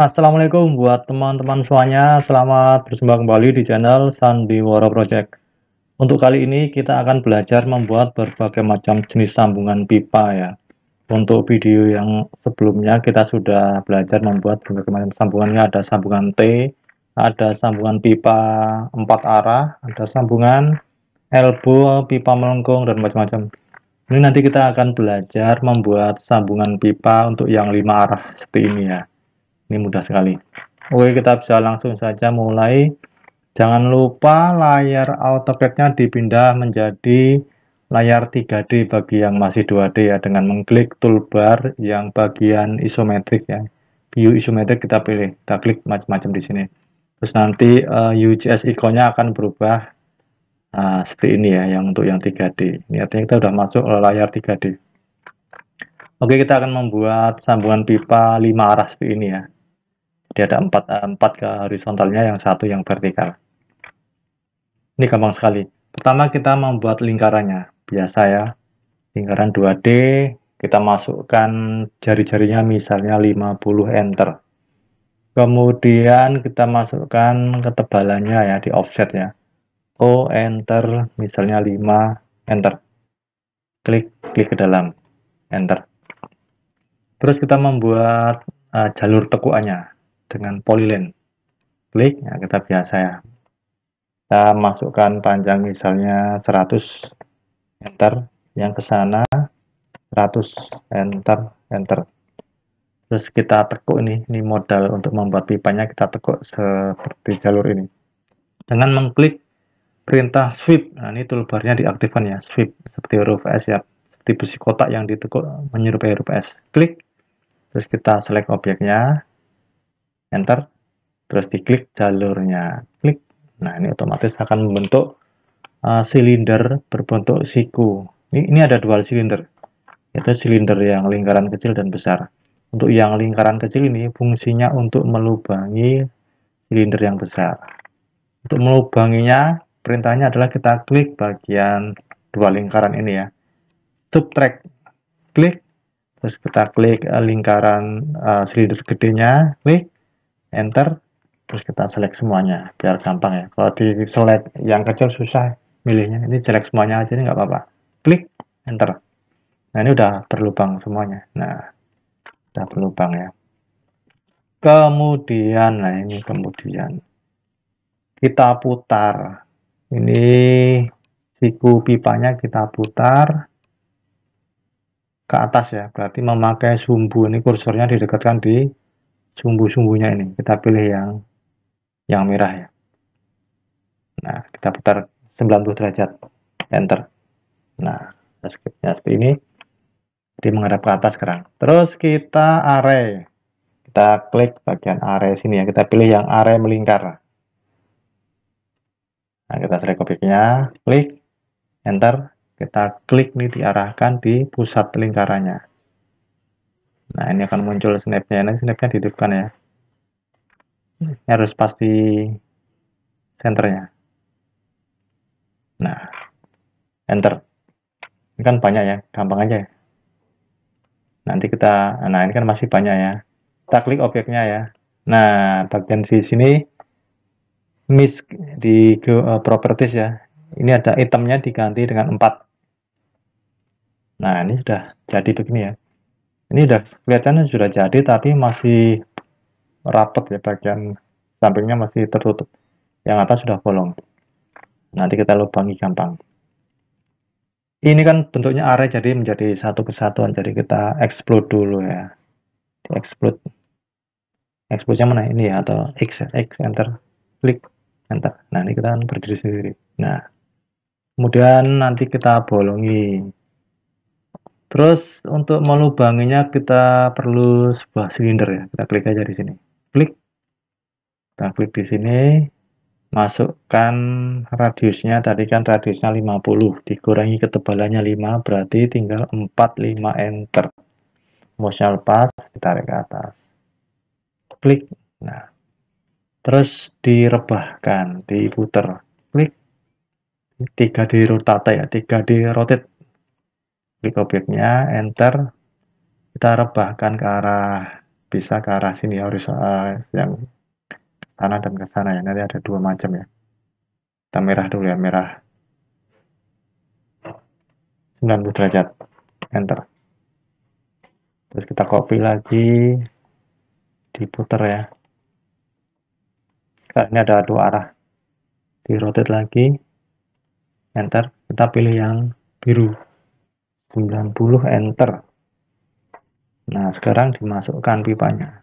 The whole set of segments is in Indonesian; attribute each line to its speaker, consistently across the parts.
Speaker 1: Assalamualaikum buat teman-teman semuanya, selamat berjumpa kembali di channel Sandiwara Project. Untuk kali ini kita akan belajar membuat berbagai macam jenis sambungan pipa ya. Untuk video yang sebelumnya kita sudah belajar membuat berbagai macam sambungannya, ada sambungan T, ada sambungan pipa empat arah, ada sambungan elbow, pipa melengkung, dan macam-macam. Ini nanti kita akan belajar membuat sambungan pipa untuk yang lima arah seperti ini ya ini mudah sekali oke kita bisa langsung saja mulai jangan lupa layar AutoCAD-nya dipindah menjadi layar 3D bagi yang masih 2D ya dengan mengklik toolbar yang bagian isometrik ya view isometrik kita pilih kita klik macam-macam di sini terus nanti uh, eh, UGS ikonnya akan berubah nah, seperti ini ya yang untuk yang 3D ini artinya kita sudah masuk ke layar 3D oke kita akan membuat sambungan pipa 5 arah seperti ini ya dia ada empat, eh, empat ke horizontalnya, yang satu yang vertikal. Ini gampang sekali. Pertama kita membuat lingkarannya. Biasa ya, lingkaran 2D, kita masukkan jari-jarinya misalnya 50 enter. Kemudian kita masukkan ketebalannya ya di offset ya. O enter misalnya 5 enter. Klik klik ke dalam enter. Terus kita membuat uh, jalur tekuannya dengan polyline. Klik, ya, kita biasa ya. Kita masukkan panjang misalnya 100, enter. Yang ke sana 100, enter, enter. Terus kita tekuk ini, ini modal untuk membuat pipanya kita tekuk seperti jalur ini. Dengan mengklik perintah sweep, nah ini toolbarnya diaktifkan ya, sweep, seperti huruf S ya, seperti besi kotak yang ditekuk menyerupai huruf S. Klik, terus kita select objeknya, enter terus diklik jalurnya klik nah ini otomatis akan membentuk uh, silinder berbentuk siku ini, ini ada dual silinder yaitu silinder yang lingkaran kecil dan besar untuk yang lingkaran kecil ini fungsinya untuk melubangi silinder yang besar untuk melubanginya perintahnya adalah kita klik bagian dua lingkaran ini ya subtract klik terus kita klik eh, lingkaran uh, silinder gedenya klik enter terus kita select semuanya biar gampang ya kalau di select yang kecil susah milihnya ini select semuanya aja ini nggak apa-apa klik enter nah ini udah berlubang semuanya nah udah berlubang ya kemudian nah ini kemudian kita putar ini siku pipanya kita putar ke atas ya berarti memakai sumbu ini kursornya didekatkan di sumbu-sumbunya ini kita pilih yang yang merah ya nah kita putar 90 derajat enter nah scriptnya seperti ini jadi menghadap ke atas sekarang terus kita array kita klik bagian array sini ya kita pilih yang array melingkar nah kita select copy-nya, klik enter kita klik nih diarahkan di pusat lingkarannya nah ini akan muncul snapnya nanti snapnya dihidupkan ya ini harus pasti senternya nah enter ini kan banyak ya gampang aja ya nanti kita nah ini kan masih banyak ya kita klik objeknya ya nah bagian di sini miss di uh, properties ya ini ada itemnya diganti dengan 4 nah ini sudah jadi begini ya ini udah kelihatannya sudah jadi tapi masih rapet ya bagian sampingnya masih tertutup. Yang atas sudah bolong. Nanti kita lubangi gampang. Ini kan bentuknya array jadi menjadi satu kesatuan. Jadi kita explode dulu ya. Di explode. explode mana ini ya atau X, ya. X enter klik enter. Nah, ini kita kan berdiri sendiri. Nah, kemudian nanti kita bolongi Terus untuk melubanginya kita perlu sebuah silinder ya. Kita klik aja di sini. Klik. Kita klik di sini. Masukkan radiusnya. Tadi kan radiusnya 50. Dikurangi ketebalannya 5. Berarti tinggal 4, 5, enter. lepas. kita tarik ke atas. Klik. Nah. Terus direbahkan. Diputer. Klik. 3D rotate ya. 3D rotate klik objeknya enter kita rebahkan ke arah bisa ke arah sini harus horizontal eh, yang sana dan ke sana ya nanti ada dua macam ya kita merah dulu ya merah 90 derajat enter terus kita copy lagi diputer ya nah, ini ada dua arah di rotate lagi enter kita pilih yang biru 90 enter nah sekarang dimasukkan pipanya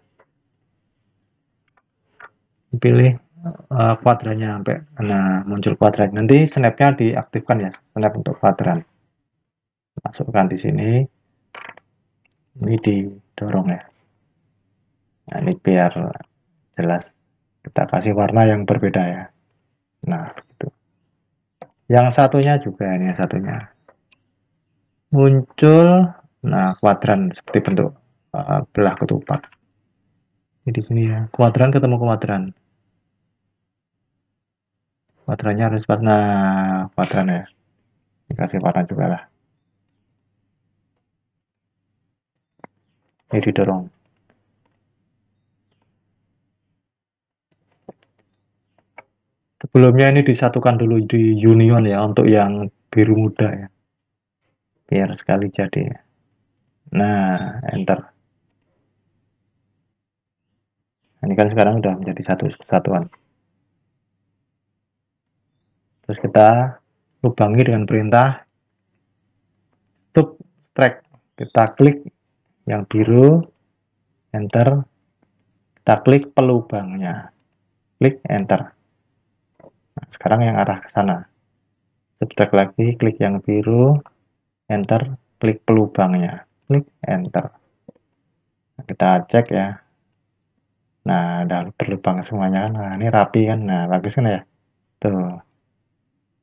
Speaker 1: pilih uh, kuadrannya sampai nah muncul kuadran nanti snapnya diaktifkan ya snap untuk kuadran masukkan di sini ini didorong ya nah ini biar jelas kita kasih warna yang berbeda ya nah itu. yang satunya juga ini satunya muncul nah kuadran seperti bentuk uh, belah ketupat ini di sini ya kuadran ketemu kuadran kuadrannya harus warna kuadran ya dikasih warna juga lah ini didorong sebelumnya ini disatukan dulu di union ya untuk yang biru muda ya biar sekali jadi nah enter ini kan sekarang sudah menjadi satu kesatuan terus kita lubangi dengan perintah subtract kita klik yang biru enter kita klik pelubangnya klik enter nah, sekarang yang arah ke sana subtract lagi klik yang biru enter, klik pelubangnya, klik enter. Nah, kita cek ya. Nah, udah berlubang semuanya kan? Nah, ini rapi kan. Nah, bagus kan ya. Tuh.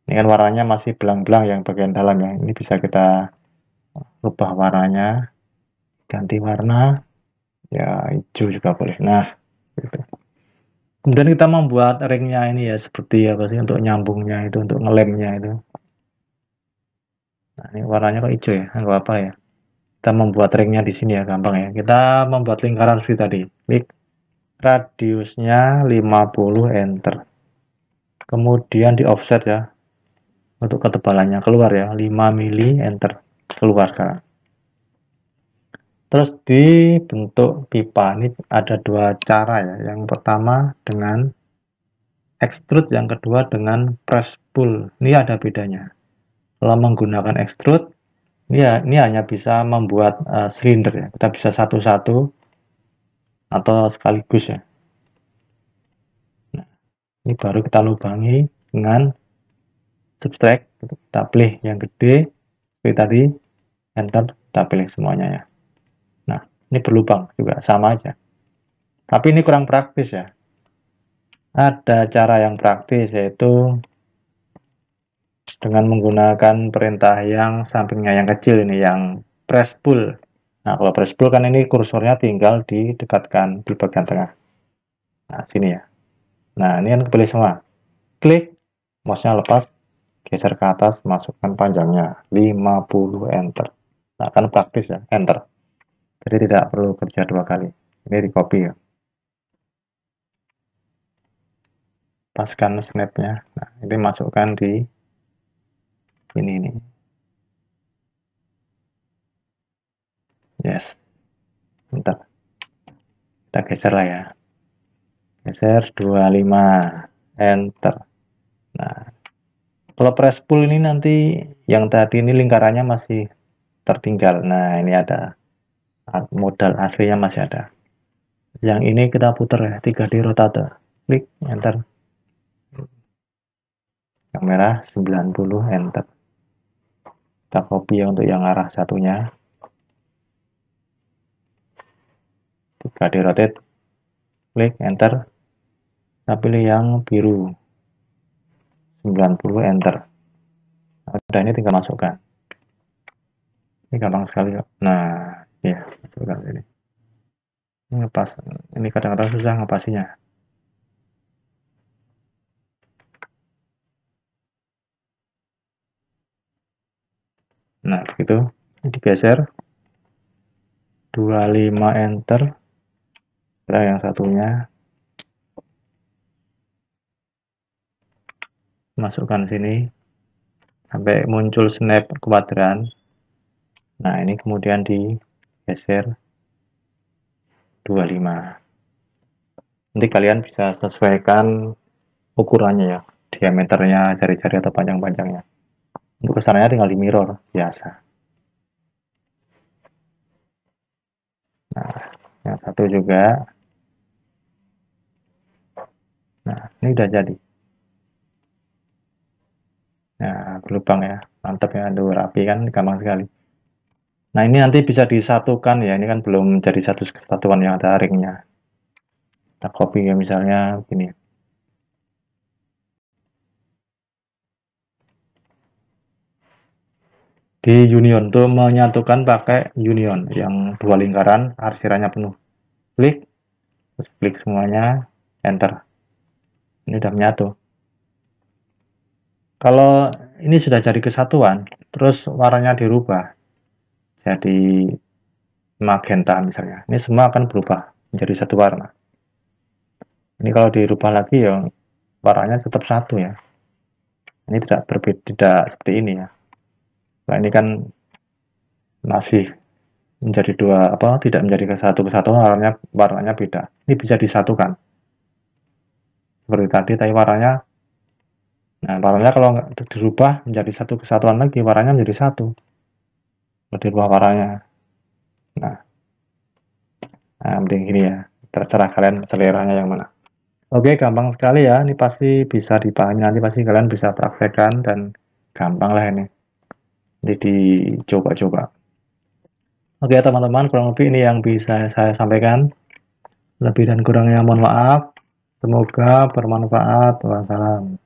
Speaker 1: Ini kan warnanya masih belang-belang yang bagian dalam ya. Ini bisa kita rubah warnanya. Ganti warna. Ya, hijau juga boleh. Nah, gitu kemudian kita membuat ringnya ini ya seperti apa sih untuk nyambungnya itu untuk ngelemnya itu Nah, ini warnanya kok hijau ya? Enggak apa ya. Kita membuat ringnya di sini ya, gampang ya. Kita membuat lingkaran seperti tadi. Klik radiusnya 50 enter. Kemudian di offset ya. Untuk ketebalannya keluar ya, 5 mili enter. Keluar sekarang. Terus di bentuk pipa ini ada dua cara ya. Yang pertama dengan extrude, yang kedua dengan press pull. Ini ada bedanya. Kalau menggunakan extrude, ya ini hanya bisa membuat uh, silinder ya. Kita bisa satu-satu atau sekaligus ya. Nah, ini baru kita lubangi dengan subtract. Kita pilih yang gede, seperti tadi, enter, kita pilih semuanya ya. Nah, ini berlubang juga sama aja. Tapi ini kurang praktis ya. Ada cara yang praktis yaitu dengan menggunakan perintah yang sampingnya yang kecil ini yang press pull. Nah, kalau press pull kan ini kursornya tinggal didekatkan di bagian tengah. Nah, sini ya. Nah, ini kan kepilih semua. Klik, mouse-nya lepas, geser ke atas, masukkan panjangnya 50 enter. Nah, kan praktis ya, enter. Jadi tidak perlu kerja dua kali. Ini di copy ya. Paskan snapnya. Nah, ini masukkan di ini ini yes bentar kita geser lah ya geser 25 enter nah kalau press pull ini nanti yang tadi ini lingkarannya masih tertinggal nah ini ada ah, modal aslinya masih ada yang ini kita putar ya 3D rotator klik enter yang kamera 90 enter kita copy ya untuk yang arah satunya Tiga di rotate klik enter kita nah, pilih yang biru 90 enter ada ini tinggal masukkan ini gampang sekali kok nah ya masukkan ini ini kadang-kadang susah ngepasinya nah begitu digeser 25 enter nah yang satunya masukkan sini sampai muncul snap kuadran nah ini kemudian digeser 25 nanti kalian bisa sesuaikan ukurannya ya diameternya jari-jari atau panjang-panjangnya untuk kesananya tinggal di mirror, biasa. Nah, yang satu juga. Nah, ini udah jadi. Nah, berlubang ya. Mantap ya, aduh rapi kan, gampang sekali. Nah, ini nanti bisa disatukan ya. Ini kan belum jadi satu kesatuan yang ada ringnya. Kita copy ya misalnya gini. di union tuh menyatukan pakai union yang dua lingkaran arsirannya penuh klik terus klik semuanya enter ini sudah menyatu kalau ini sudah jadi kesatuan terus warnanya dirubah jadi magenta misalnya ini semua akan berubah menjadi satu warna ini kalau dirubah lagi ya warnanya tetap satu ya ini tidak berbeda tidak seperti ini ya Nah ini kan masih menjadi dua apa tidak menjadi satu kesatuan warnanya warnanya beda. Ini bisa disatukan seperti tadi tapi warnanya nah warnanya kalau nggak dirubah menjadi satu kesatuan lagi warnanya menjadi satu seperti dua warnanya nah nah mending ini ya terserah kalian seleranya yang mana oke gampang sekali ya ini pasti bisa dipahami nanti pasti kalian bisa praktekkan dan gampang lah ini jadi dicoba-coba. Oke teman-teman, kurang lebih ini yang bisa saya sampaikan. Lebih dan kurangnya mohon maaf. Semoga bermanfaat. Wassalam.